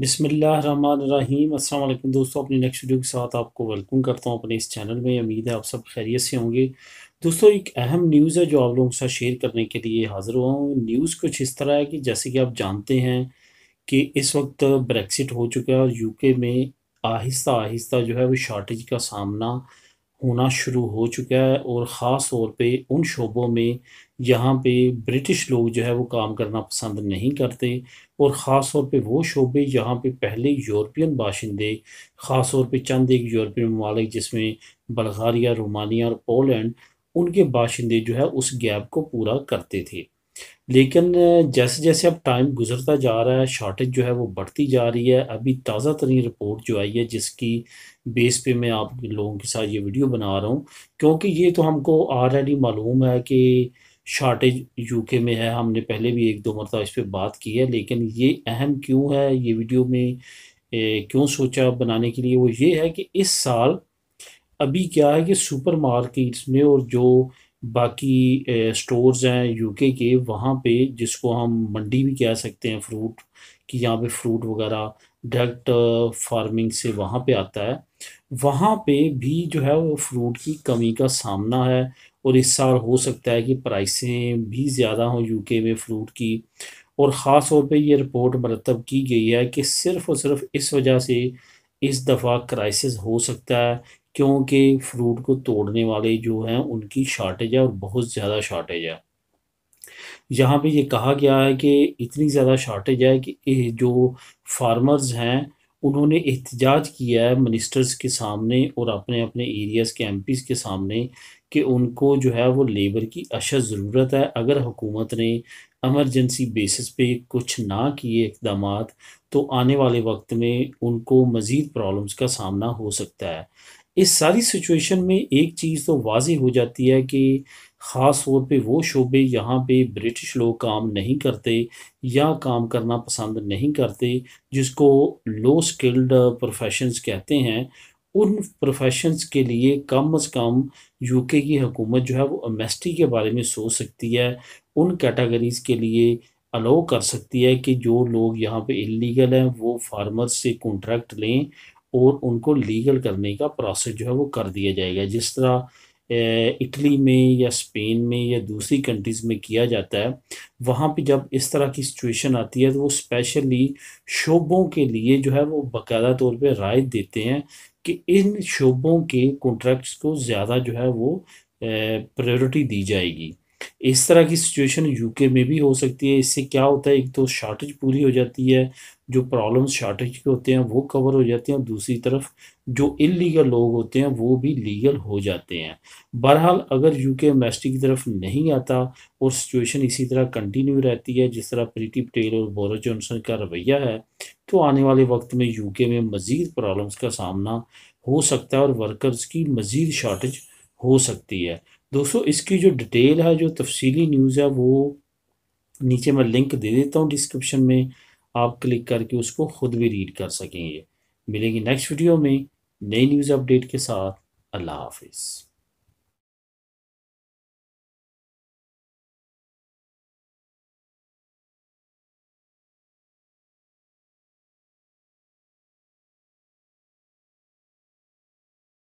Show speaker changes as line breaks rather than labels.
बिसमीम असल दोस्तों अपने नेक्स्ट वीडियो के साथ आपको वेलकम करता हूं अपने इस चैनल में उम्मीद है आप सब खैरियत से होंगे दोस्तों एक अहम न्यूज़ है जो आप लोगों के साथ शेयर करने के लिए हाज़िर हुआ हूँ न्यूज़ कुछ इस तरह है कि जैसे कि आप जानते हैं कि इस वक्त ब्रेक्सिट हो चुका है और यूके में आहिस्ता आहिस्ता जो है वो शॉर्टेज का सामना होना शुरू हो चुका है और ख़ास तौर पे उन शोबों में जहाँ पे ब्रिटिश लोग जो है वो काम करना पसंद नहीं करते और ख़ास तौर पे वो शोबे जहाँ पे पहले यूरोपियन बाशिंदे ख़ास तौर पे चंद एक यूरोपियन ममालिक जिसमें बल्गारिया रोमानिया और पोलैंड उनके बाशिंदे जो है उस गैप को पूरा करते थे लेकिन जैसे जैसे अब टाइम गुजरता जा रहा है शॉर्टेज जो है वो बढ़ती जा रही है अभी ताज़ा तरीन रिपोर्ट जो आई है जिसकी बेस पे मैं आप लोगों के साथ ये वीडियो बना रहा हूँ क्योंकि ये तो हमको ऑलरेडी मालूम है कि शॉर्टेज यूके में है हमने पहले भी एक दो मरतबा इस पर बात की है लेकिन ये अहम क्यों है ये वीडियो में ए, क्यों सोचा बनाने के लिए वो ये है कि इस साल अभी क्या है कि सुपरमार्केट्स में और जो बाकी स्टोर्स हैं यूके के वहाँ पे जिसको हम मंडी भी कह सकते हैं फ्रूट कि यहाँ पे फ्रूट वगैरह डायरेक्ट फार्मिंग से वहाँ पे आता है वहाँ पे भी जो है वो फ्रूट की कमी का सामना है और इस साल हो सकता है कि प्राइसें भी ज़्यादा हों यूके में फ्रूट की और ख़ास तौर पे ये रिपोर्ट मरतब की गई है कि सिर्फ़ और सिर्फ इस वजह से इस दफ़ा क्राइसिस हो सकता है क्योंकि फ्रूट को तोड़ने वाले जो हैं उनकी शार्टेज है और बहुत ज़्यादा शॉर्टेज है यहाँ पे ये कहा गया है कि इतनी ज़्यादा शॉर्टेज है कि जो फार्मर्स हैं उन्होंने एहतजाज किया है मिनिस्टर्स के सामने और अपने अपने एरियाज़ के एम के सामने कि उनको जो है वो लेबर की अशद ज़रूरत है अगर हुकूमत ने एमरजेंसी बेसिस पे कुछ ना किए इकदाम तो आने वाले वक्त में उनको मज़ीद प्रॉब्लम्स का सामना हो सकता है इस सारी सिचुएशन में एक चीज़ तो वाजी हो जाती है कि ख़ास तौर पे वो शोबे यहाँ पे ब्रिटिश लोग काम नहीं करते या काम करना पसंद नहीं करते जिसको लो स्किल्ड प्रोफेशंस कहते हैं उन प्रोफेशंस के लिए कम अज़ कम यूके की हुकूमत जो है वो एमएसटी के बारे में सोच सकती है उन कैटेगरीज़ के लिए अलाउ कर सकती है कि जो लोग यहाँ पे इलीगल हैं वो फार्मर से कॉन्ट्रैक्ट लें और उनको लीगल करने का प्रोसेस जो है वो कर दिया जाएगा जिस तरह इटली में या स्पेन में या दूसरी कंट्रीज़ में किया जाता है वहाँ पे जब इस तरह की सिचुएशन आती है तो वो स्पेशली शोबों के लिए जो है वो बाकायदा तौर पे राय देते हैं कि इन शोबों के कॉन्ट्रैक्ट्स को ज़्यादा जो है वो प्रायोरिटी दी जाएगी इस तरह की सिचुएशन यूके में भी हो सकती है इससे क्या होता है एक तो शार्टेज पूरी हो जाती है जो प्रॉब्लम शार्टेज के होते हैं वो कवर हो जाते हैं दूसरी तरफ जो इलीगल लोग होते हैं वो भी लीगल हो जाते हैं बहरहाल अगर यूके एम्बेसडर की तरफ नहीं आता और सिचुएशन इसी तरह कंटिन्यू रहती है जिस तरह प्रीति पटेल और बोरो जॉनसन का रवैया है तो आने वाले वक्त में यूके में मज़ीद प्रॉब्लम्स का सामना हो सकता है और वर्कर्स की मज़ीद शॉर्टेज हो सकती है दोस्तों इसकी जो डिटेल है जो तफसीली न्यूज़ है वो नीचे मैं लिंक दे देता हूँ डिस्क्रिप्शन में आप क्लिक करके उसको ख़ुद भी रीड कर सकेंगे मिलेगी नेक्स्ट वीडियो में नई न्यूज़ अपडेट के साथ अल्लाह हाफिज़